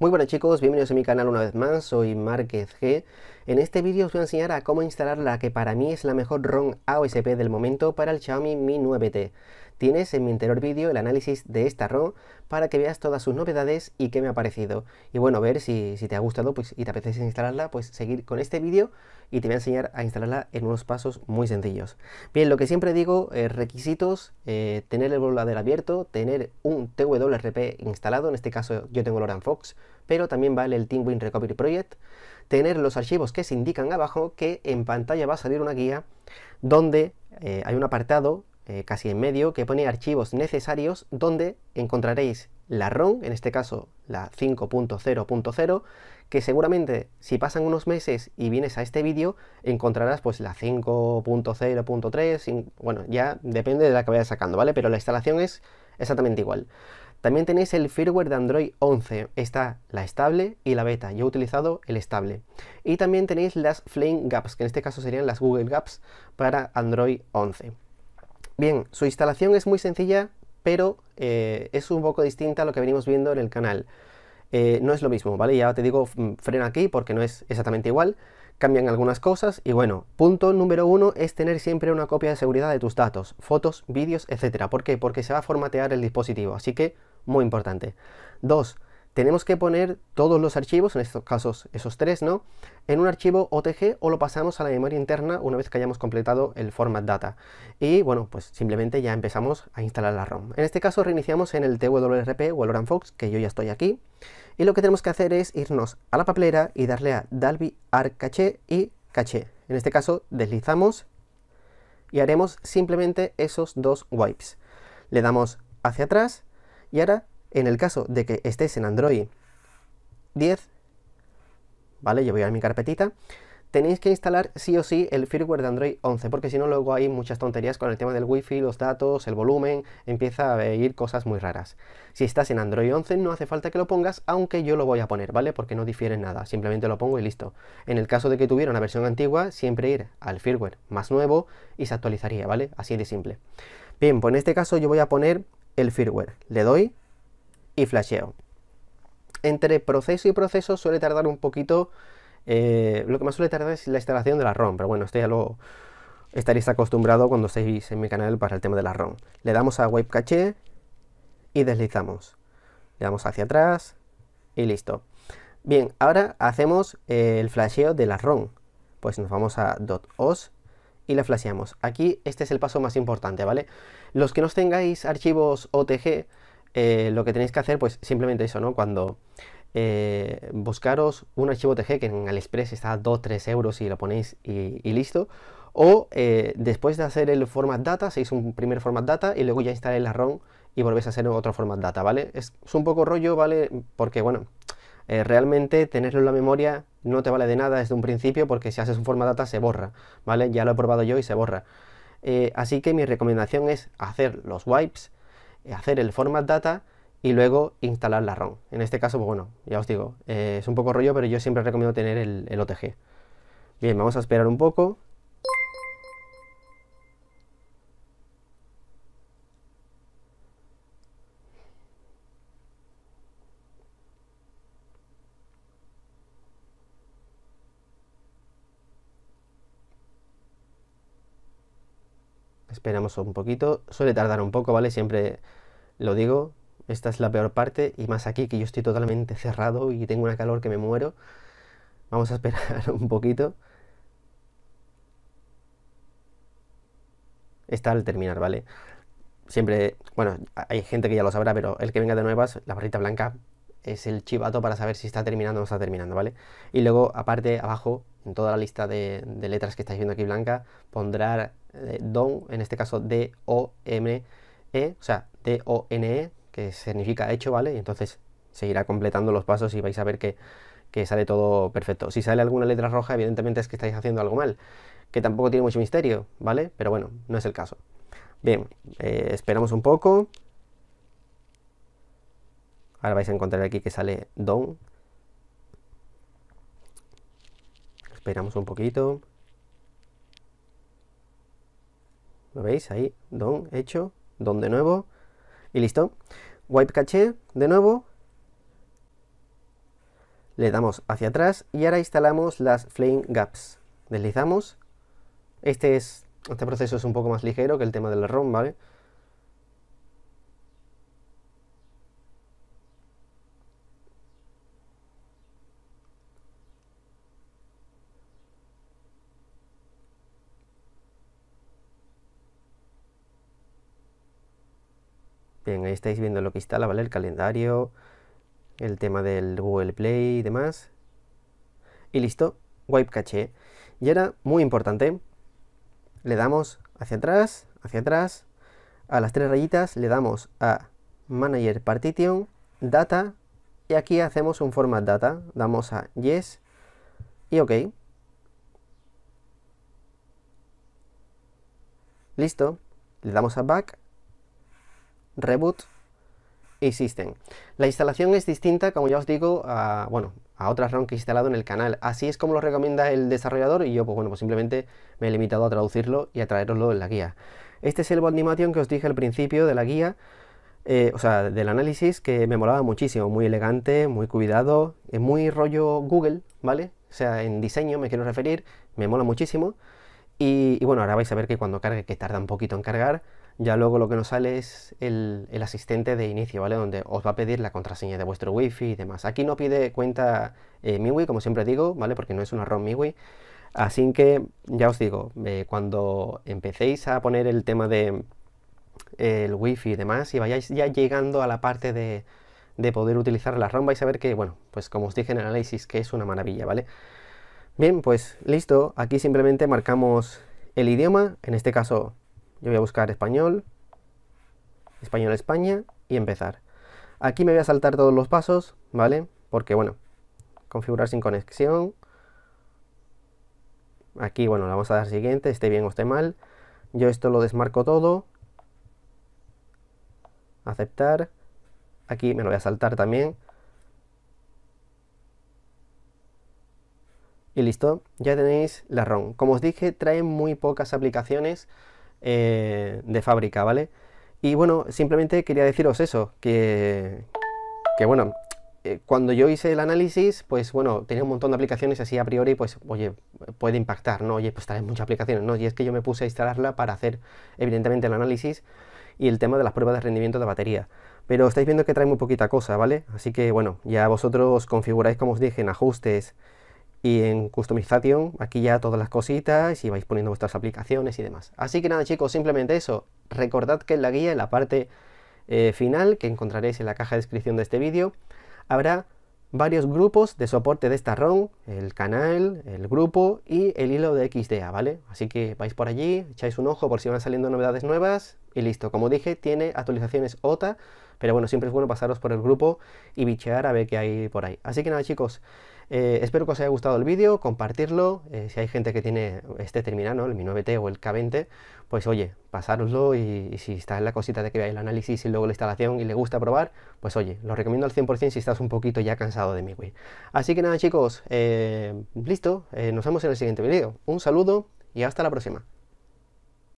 Muy buenas chicos, bienvenidos a mi canal una vez más, soy Márquez G. En este vídeo os voy a enseñar a cómo instalar la que para mí es la mejor ROM AOSP del momento para el Xiaomi Mi 9T. Tienes en mi interior vídeo el análisis de esta ROM para que veas todas sus novedades y qué me ha parecido. Y bueno, ver si, te ha gustado pues, y te apetece instalarla, pues seguir con este vídeo y te voy a enseñar a instalarla en unos pasos muy sencillos. Bien, lo que siempre digo, eh, requisitos, eh, tener el volador abierto, tener un TWRP instalado, en este caso yo tengo Loran Fox, pero también vale el Teamwin Recovery Project, tener los archivos que se indican abajo, que en pantalla va a salir una guía donde eh, hay un apartado eh, casi en medio, que pone archivos necesarios donde encontraréis la ROM, en este caso la 5.0.0, que seguramente si pasan unos meses y vienes a este vídeo, encontrarás pues la 5.0.3, bueno, ya depende de la que vayas sacando, ¿vale? Pero la instalación es exactamente igual. También tenéis el firmware de Android 11, está la estable y la beta, yo he utilizado el estable. Y también tenéis las Flame Gaps, que en este caso serían las Google Gaps para Android 11. Bien, su instalación es muy sencilla, pero eh, es un poco distinta a lo que venimos viendo en el canal. Eh, no es lo mismo, ¿vale? Ya te digo, mm, frena aquí porque no es exactamente igual. Cambian algunas cosas y bueno, punto número uno es tener siempre una copia de seguridad de tus datos, fotos, vídeos, etcétera. ¿Por qué? Porque se va a formatear el dispositivo, así que muy importante. Dos, tenemos que poner todos los archivos, en estos casos esos tres, ¿no? En un archivo OTG o lo pasamos a la memoria interna una vez que hayamos completado el format data. Y bueno, pues simplemente ya empezamos a instalar la ROM. En este caso reiniciamos en el TWRP o el OranFox, que yo ya estoy aquí. Y lo que tenemos que hacer es irnos a la papelera y darle a Dalby arcaché y caché. En este caso deslizamos y haremos simplemente esos dos wipes. Le damos hacia atrás y ahora en el caso de que estés en Android 10, ¿vale? Yo voy a mi carpetita. Tenéis que instalar sí o sí el firmware de Android 11, porque si no luego hay muchas tonterías con el tema del wifi, los datos, el volumen, empieza a ir cosas muy raras. Si estás en Android 11 no hace falta que lo pongas, aunque yo lo voy a poner, ¿vale? Porque no difiere nada, simplemente lo pongo y listo. En el caso de que tuviera una versión antigua, siempre ir al firmware más nuevo y se actualizaría, ¿vale? Así de simple. Bien, pues en este caso yo voy a poner el firmware. Le doy y flasheo. Entre proceso y proceso suele tardar un poquito, eh, lo que más suele tardar es la instalación de la ROM, pero bueno, esto ya lo estaréis acostumbrado cuando estéis en mi canal para el tema de la ROM. Le damos a Web caché y deslizamos. Le damos hacia atrás y listo. Bien, ahora hacemos eh, el flasheo de la ROM. Pues nos vamos a .os y la flasheamos. Aquí este es el paso más importante, ¿vale? Los que no tengáis archivos OTG, eh, lo que tenéis que hacer, pues simplemente eso, ¿no? Cuando eh, buscaros un archivo TG que en Aliexpress está a 2-3 euros y lo ponéis y, listo. O eh, después de hacer el format data, se un primer format data y luego ya instaláis la ROM y volvéis a hacer otro format data, ¿vale? Es, un poco rollo, ¿vale? Porque, bueno, realmente tenerlo en la memoria no te vale de nada desde un principio porque si haces un format data se borra, ¿vale? Ya lo he probado yo y se borra. así que mi recomendación es hacer los wipes eh, hacer el format data y luego instalar la ROM. En este caso, pues bueno, ya os digo, eh, es un poco rollo, pero yo siempre recomiendo tener el, el OTG. Bien, vamos a esperar un poco. esperamos un poquito, suele tardar un poco, ¿vale? Siempre lo digo, esta es la peor parte y más aquí que yo estoy totalmente cerrado y tengo una calor que me muero. Vamos a esperar un poquito. Está al terminar, ¿vale? Siempre, bueno, hay gente que ya lo sabrá, pero el que venga de nuevas, la barrita blanca es el chivato para saber si está terminando o no está terminando, ¿vale? Y luego, aparte, abajo, en toda la lista de, de letras que estáis viendo aquí blanca, pondrá don, en este caso D-O-M-E, o sea, D-O-N-E, que significa hecho, ¿vale? Y entonces seguirá completando los pasos y vais a ver que, sale todo perfecto. Si sale alguna letra roja, evidentemente es que estáis haciendo algo mal, que tampoco tiene mucho misterio, ¿vale? Pero bueno, no es el caso. Bien, eh, esperamos un poco. Ahora vais a encontrar aquí que sale don. Esperamos un poquito. veis? Ahí, don, hecho, don de nuevo. Y listo. Wipe caché de nuevo. Le damos hacia atrás y ahora instalamos las flame gaps. Deslizamos. Este, es, este proceso es un poco más ligero que el tema del ROM, ¿vale? Bien, ahí estáis viendo lo que instala, ¿vale? El calendario, el tema del Google Play y demás. Y listo, wipe caché. Y era muy importante, le damos hacia atrás, hacia atrás, a las tres rayitas le damos a Manager Partition, Data, y aquí hacemos un Format Data, damos a Yes y OK. Listo, le damos a Back reboot y system. La instalación es distinta, como ya os digo, a, bueno, a otras ROM que he instalado en el canal. Así es como lo recomienda el desarrollador y yo, pues bueno, pues simplemente me he limitado a traducirlo y a traeroslo en la guía. Este es el animation que os dije al principio de la guía, eh, o sea, del análisis, que me molaba muchísimo, muy elegante, muy cuidado, es eh, muy rollo Google, ¿vale? O sea, en diseño me quiero referir, me mola muchísimo. y bueno, ahora vais a ver que cuando cargue, que tarda un poquito en cargar, ya luego lo que nos sale es el, asistente de inicio, ¿vale? Donde os va a pedir la contraseña de vuestro wifi y demás. Aquí no pide cuenta eh, miwi como siempre digo, ¿vale? Porque no es una ROM miwi Así que ya os digo, eh, cuando empecéis a poner el tema de el wifi y demás, y vayáis ya llegando a la parte de, de poder utilizar la ROM, vais a ver que, bueno, pues como os dije en el análisis, que es una maravilla, ¿vale? Bien, pues listo. Aquí simplemente marcamos el idioma, en este caso yo voy a buscar español, español España y empezar. Aquí me voy a saltar todos los pasos, ¿vale? Porque, bueno, configurar sin conexión. Aquí, bueno, le vamos a dar siguiente, esté bien o esté mal. Yo esto lo desmarco todo. Aceptar. Aquí me lo voy a saltar también. Y listo, ya tenéis la ROM. Como os dije, trae muy pocas aplicaciones. Eh, de fábrica, ¿vale? Y bueno, simplemente quería deciros eso, que, que bueno, eh, cuando yo hice el análisis, pues bueno, tenía un montón de aplicaciones así a priori, pues oye, puede impactar, ¿no? Oye, pues trae muchas aplicaciones, ¿no? Y es que yo me puse a instalarla para hacer, evidentemente, el análisis y el tema de las pruebas de rendimiento de batería. Pero estáis viendo que trae muy poquita cosa, ¿vale? Así que bueno, ya vosotros configuráis, como os dije, en ajustes, y en customización, aquí ya todas las cositas y vais poniendo vuestras aplicaciones y demás. Así que nada chicos, simplemente eso. Recordad que en la guía, en la parte eh, final, que encontraréis en la caja de descripción de este vídeo, habrá varios grupos de soporte de esta ROM, el canal, el grupo y el hilo de XDA, ¿vale? Así que vais por allí, echáis un ojo por si van saliendo novedades nuevas y listo. Como dije, tiene actualizaciones OTA, pero bueno, siempre es bueno pasaros por el grupo y bichear a ver qué hay por ahí. Así que nada chicos, eh, espero que os haya gustado el vídeo, compartirlo. Eh, si hay gente que tiene este terminal, el Mi 9T o el K20, pues oye, pasároslo y, si está en la cosita de que veáis el análisis y luego la instalación y le gusta probar, pues oye, lo recomiendo al 100% si estás un poquito ya cansado de mi Wii, Así que nada chicos, eh, listo, nos vemos en el siguiente vídeo. Un saludo y hasta la próxima.